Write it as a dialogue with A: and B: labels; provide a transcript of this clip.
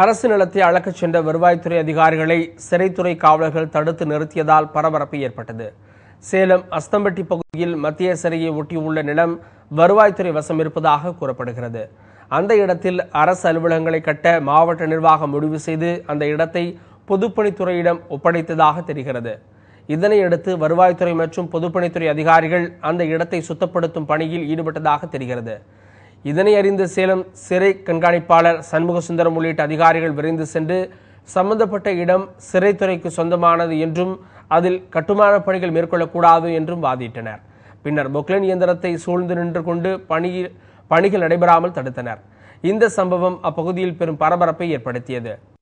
A: அரசு நிலத்தை அளக்கச் சென்ற வருவாய்த்துறை அதிகாரிகளை சிறைத்துறை காவலர்கள் தடுத்து நிறுத்தியதால் பரபரப்பு ஏற்பட்டது சேலம் அஸ்தம்பட்டி பகுதியில் மத்திய சிறையை ஒட்டியுள்ள நிலம் வருவாய்த்துறை வசம் இருப்பதாக கூறப்படுகிறது அந்த இடத்தில் அரசு அலுவலகங்களை கட்ட மாவட்ட நிர்வாகம் முடிவு செய்து அந்த இடத்தை பொதுப்பணித்துறையிடம் ஒப்படைத்ததாக தெரிகிறது இதனையடுத்து வருவாய்த்துறை மற்றும் பொதுப்பணித்துறை அதிகாரிகள் அந்த இடத்தை சுத்தப்படுத்தும் பணியில் ஈடுபட்டதாக தெரிகிறது இதனை அறிந்த சேலம் சிறை கண்காணிப்பாளர் சண்முக சுந்தரம் உள்ளிட்ட அதிகாரிகள் விரைந்து சென்று சம்பந்தப்பட்ட இடம் சிறைத்துறைக்கு சொந்தமானது என்றும் அதில் கட்டுமான பணிகள் மேற்கொள்ளக்கூடாது என்றும் வாதிட்டனர் பின்னர் பொக்லின் இயந்திரத்தை சூழ்ந்து நின்று கொண்டு பணியில் பணிகள் நடைபெறாமல் தடுத்தனர் இந்த சம்பவம் அப்பகுதியில் பெரும் பரபரப்பை ஏற்படுத்தியது